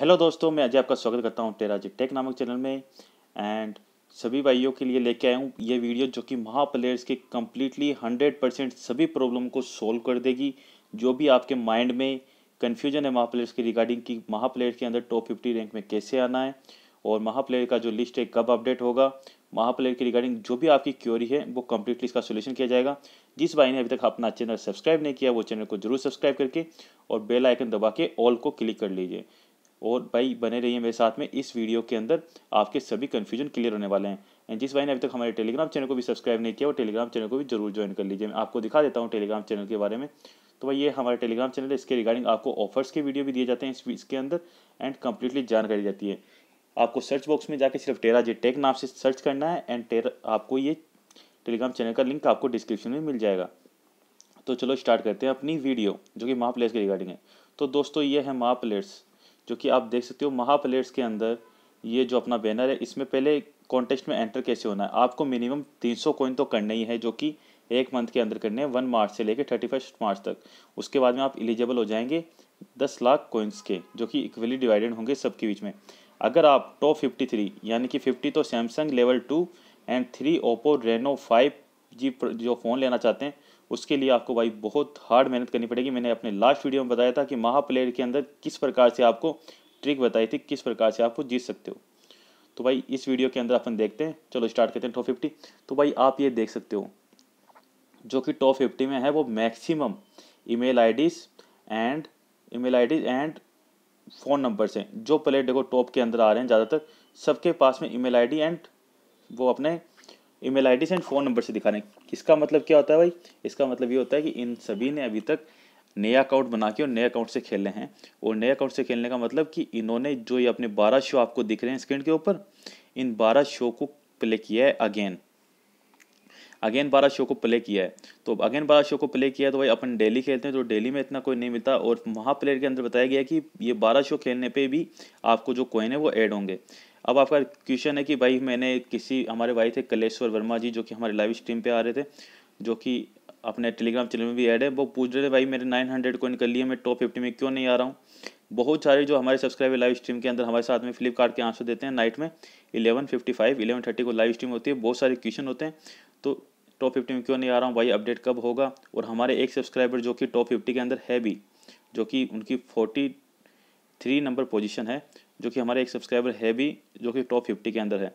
hello दोस्तों मैं अजय आपका स्वागत करता हूँ जी टेक नामक चैनल में एंड सभी भाइयों के लिए लेके आया हूँ ये वीडियो जो कि महा प्लेयर्स की कम्प्लीटली हंड्रेड परसेंट सभी प्रॉब्लम को सोल्व कर देगी जो भी आपके माइंड में कन्फ्यूजन है महा प्लेयर्स की रिगार्डिंग कि महा के अंदर टॉप फिफ्टी रैंक में कैसे आना है और महा प्लेयर का जो लिस्ट है कब अपडेट होगा महा प्लेयर की रिगार्डिंग जो भी आपकी क्योरी है वो कम्प्लीटली इसका सोल्यूशन किया जाएगा जिस भाई ने अभी तक अपना चैनल सब्सक्राइब नहीं किया वो चैनल को जरूर सब्सक्राइब करके और बेल आइकन दबा के ऑल को क्लिक कर लीजिए और भाई बने रहिए मेरे साथ में इस वीडियो के अंदर आपके सभी कन्फ्यूजन क्लियर होने वाले हैं एंड जिस भाई ने अभी तक हमारे टेलीग्राम चैनल को भी सब्सक्राइब नहीं किया वो टेलीग्राम चैनल को भी जरूर ज्वाइन कर लीजिए मैं आपको दिखा देता हूँ टेलीग्राम चैनल के बारे में तो भाई ये हमारे टेलीग्राम चैनल है इसके रिगार्डिंग आपको ऑफर्स के वीडियो भी दिए जाते हैं इसके अंदर एंड कम्प्लीटली जानकारी जाती है आपको सर्च बॉक्स में जाकर सिर्फ टेरा जी टेक नाम से सर्च करना है एंड टेरा आपको ये टेलीग्राम चैनल का लिंक आपको डिस्क्रिप्शन में मिल जाएगा तो चलो स्टार्ट करते हैं अपनी वीडियो जो कि माप प्लेस के रिगार्डिंग है तो दोस्तों ये है माप प्लेस जो कि आप देख सकते हो महाप्लेट्स के अंदर ये जो अपना बैनर है इसमें पहले कॉन्टेस्ट में एंटर कैसे होना है आपको मिनिमम 300 कोइन तो करना ही है जो कि एक मंथ के अंदर करने हैं वन मार्च से लेकर थर्टी फर्स्ट मार्च तक उसके बाद में आप एलिजिबल हो जाएंगे दस लाख कोइंस के जो कि इक्वली डिवाइडेड होंगे सबके बीच में अगर आप टॉप फिफ्टी थ्री यानी कि फिफ्टी तो Samsung level two and three Oppo Reno five G जो फ़ोन लेना चाहते हैं उसके लिए आपको भाई बहुत हार्ड मेहनत करनी पड़ेगी मैंने अपने लास्ट वीडियो में बताया था कि महा प्लेयर के अंदर किस प्रकार से आपको ट्रिक बताई थी किस प्रकार से आपको जीत सकते हो तो भाई इस वीडियो के अंदर अपन देखते हैं चलो स्टार्ट करते हैं टॉप फिफ्टी तो भाई आप ये देख सकते हो जो कि टॉप फिफ्टी में है वो maximum email IDs and email IDs and phone number हैं जो प्लेयर देखो टॉप के अंदर आ रहे हैं ज़्यादातर सबके पास में ईमेल आईडी एंड वो अपने ईमेल आईडी से एंड फ़ोन नंबर से दिखा रहे हैं इसका मतलब क्या होता है भाई इसका मतलब ये होता है कि इन सभी ने अभी तक नया अकाउंट बना के और नए अकाउंट से खेले हैं और नए अकाउंट से खेलने का मतलब कि इन्होंने जो ये अपने बारह शो आपको दिख रहे हैं स्क्रीन के ऊपर इन बारह शो को प्ले किया है अगेन अगेन बारह शो को प्ले किया है तो अगेन बारह शो को प्ले किया है तो भाई अपन डेली खेलते हैं तो डेली में इतना कोई नहीं मिलता और वहाँ प्लेयर के अंदर बताया गया कि ये बारह शो खेलने पे भी आपको जो कोइन है वो ऐड होंगे अब आपका क्वेश्चन है कि भाई मैंने किसी हमारे भाई थे कलेश्वर वर्मा जी जो कि हमारे लाइव स्ट्रीम पे आ रहे थे जो कि अपने टेलीग्राम चैनल में भी ऐड है वो पूछ रहे थे भाई मेरे नाइन हंड्रेड कॉइन कर लिए मैं टॉप फिफ्टी में क्यों नहीं आ रहा हूँ बहुत सारे जो हमारे सब्सक्राइबर लाइव स्ट्रीम के अंदर हमारे साथ में फ्लिपकार्ट के आंसर देते हैं नाइट में eleven fifty five eleven thirty को लाइव स्ट्रीम होती है बहुत सारे क्वेश्चन होते हैं तो टॉप फिफ्टी में क्यों नहीं आ रहा हूँ भाई अपडेट कब होगा और हमारे एक सब्सक्राइबर जो कि टॉप फिफ्टी के अंदर है भी जो कि उनकी फोर्टी थ्री नंबर पोजीशन है जो कि हमारे एक सब्सक्राइबर है भी जो कि टॉप फिफ्टी के अंदर है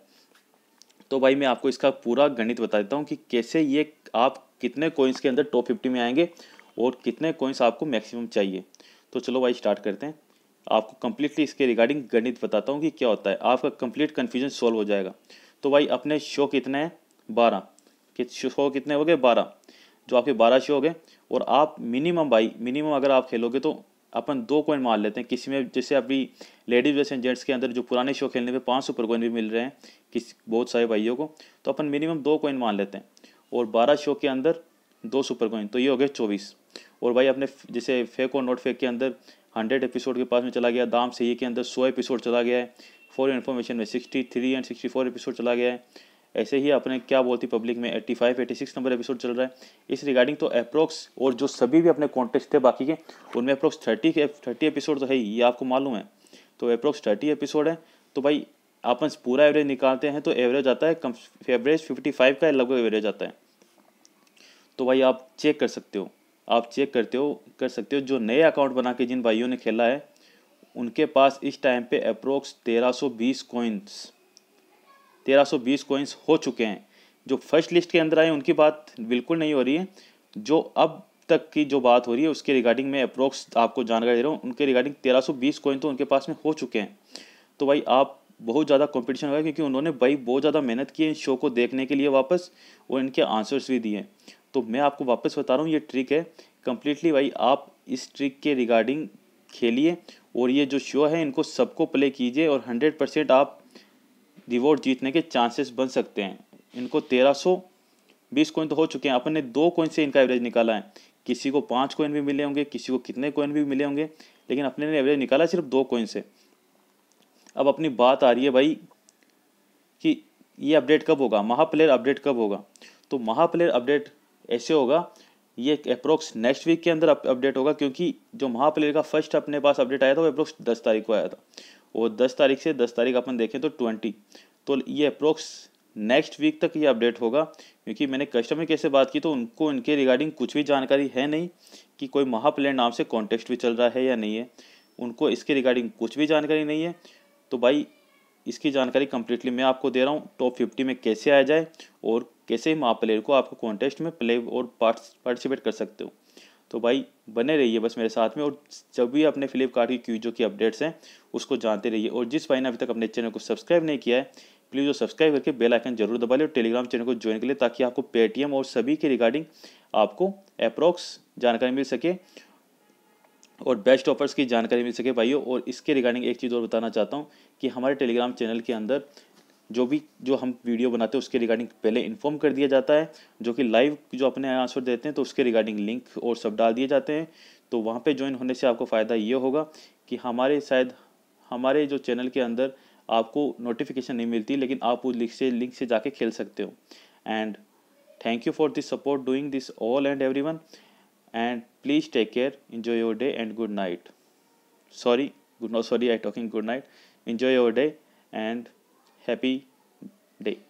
तो भाई मैं आपको इसका पूरा गणित बता देता हूँ कि कैसे ये आप कितने कोइंस के अंदर टॉप फिफ्टी में आएंगे और कितने कोइंस आपको मैक्सिमम चाहिए तो चलो भाई स्टार्ट करते हैं आपको कम्प्लीटली इसके रिगार्डिंग गणित बताता हूँ कि क्या होता है आपका कम्प्लीट कन्फ्यूजन सॉल्व हो जाएगा तो भाई अपने शो कितने हैं बारह कि शो कितने हो गए बारह जो आपके बारह शो हो गए और आप मिनिमम भाई मिनिमम अगर आप खेलोगे तो अपन दो कोइन मार लेते हैं किसी में जैसे अभी लेडीज जैसे जेंट्स के अंदर जो पुराने शो खेलने पे पाँच पर कोइन भी मिल रहे हैं किस बहुत सारे भाइयों को तो अपन मिनिमम दो कोइन मान लेते हैं और बारह शो के अंदर दो सुपर कोइन तो ये हो गए चौबीस और भाई अपने जैसे फेक और नोट फेक के अंदर हंड्रेड एपिसोड के पास में चला गया दाम से ये के अंदर सौ एपिसोड चला गया है फॉर इन्फॉर्मेशन में sixty three and sixty four episode चला गया है ऐसे ही अपने क्या बोलती पब्लिक में 85 86 नंबर एपिसोड चल रहा है इस रिगार्डिंग तो अप्रोक्स और जो सभी भी अपने कॉन्टेस्ट थे बाकी के उनमें अप्रोक्स 30 के थर्टी एपिसोड तो है ही ये आपको मालूम है तो अप्रोक्स थर्टी एपिसोड है तो भाई अपन पूरा एवरेज निकालते हैं तो एवरेज आता है कम एवरेज फिफ्टी फाइव का लगभग एवरेज आता है तो भाई आप चेक कर सकते हो आप चेक करते हो कर सकते हो जो नए अकाउंट बना के जिन भाइयों ने खेला है उनके पास इस टाइम पे अप्रोक्स तेरह सौ बीस कॉइन्स 1320 कॉइंस हो चुके हैं जो फर्स्ट लिस्ट के अंदर आए उनकी बात बिल्कुल नहीं हो रही है जो अब तक की जो बात हो रही है उसके रिगार्डिंग मैं अप्रोक्स आपको जानकारी दे रहा हूँ उनके रिगार्डिंग 1320 कॉइन तो उनके पास में हो चुके हैं तो भाई आप बहुत ज़्यादा कंपटीशन होगा क्योंकि उन्होंने भाई बहुत ज़्यादा मेहनत की है शो को देखने के लिए वापस और इनके आंसर्स भी दिए तो मैं आपको वापस बता रहा हूँ ये ट्रिक है कम्प्लीटली भाई आप इस ट्रिक के रिगार्डिंग खेलिए और ये जो शो है इनको सबको प्ले कीजिए और हंड्रेड परसेंट आप रिवॉर्ड जीतने के चांसेस बन सकते हैं इनको तेरह सौ बीस कोइन तो हो चुके हैं अपन ने दो कोइन से इनका एवरेज निकाला है किसी को पाँच कोइन भी मिले होंगे किसी को कितने कोइन भी मिले होंगे लेकिन अपने ने एवरेज निकाला सिर्फ दो कोइन से अब अपनी बात आ रही है भाई कि ये अपडेट कब होगा महा प्लेयर अपडेट कब होगा तो महा प्लेयर अपडेट ऐसे होगा ये अप्रोक्स नेक्स्ट वीक के अंदर अपडेट होगा क्योंकि जो महा प्लेयर का फर्स्ट अपने पास अपडेट आया था वो अप्रोक्स दस तारीख को आया था और दस तारीख से दस तारीख अपन देखें तो ट्वेंटी तो ये अप्रोक्स नेक्स्ट वीक तक ये अपडेट होगा क्योंकि मैंने कस्टमर केयर से बात की तो उनको इनके रिगार्डिंग कुछ भी जानकारी है नहीं कि कोई महाप्लेयर नाम से कॉन्टेस्ट भी चल रहा है या नहीं है उनको इसके रिगार्डिंग कुछ भी जानकारी नहीं है तो भाई इसकी जानकारी कम्प्लीटली मैं आपको दे रहा हूँ टॉप फिफ्टी में कैसे आया जाए और कैसे महाप्लेयर को आपको कॉन्टेस्ट में प्ले और पार्टिसिपेट कर सकते हो तो भाई बने रहिए बस मेरे साथ में और जब भी अपने फ्लिपकार्ट की क्यूजो की अपडेट्स हैं उसको जानते रहिए और जिस भाई ने अभी तक अपने चैनल को सब्सक्राइब नहीं किया है प्लीज़ वो सब्सक्राइब करके बेल आइकन जरूर दबा लें और टेलीग्राम चैनल को ज्वाइन कर लें ताकि आपको पेटीएम और सभी के रिगार्डिंग आपको अप्रॉक्स जानकारी मिल सके और बेस्ट ऑफर्स की जानकारी मिल सके भाइयों और इसके रिगार्डिंग एक चीज़ और बताना चाहता हूँ कि हमारे टेलीग्राम चैनल के अंदर जो भी जो हम वीडियो बनाते हैं उसके रिगार्डिंग पहले इन्फॉर्म कर दिया जाता है जो कि लाइव जो अपने आंसर देते हैं तो उसके रिगार्डिंग लिंक और सब डाल दिए जाते हैं तो वहाँ पर ज्वाइन होने से आपको फ़ायदा ये होगा कि हमारे शायद हमारे जो चैनल के अंदर आपको नोटिफिकेशन नहीं मिलती लेकिन आप उस लिंक से लिंक से जाके खेल सकते हो and thank you for this support doing this all and everyone and please take care enjoy your day and good night sorry good not sorry I talking good night enjoy your day and happy day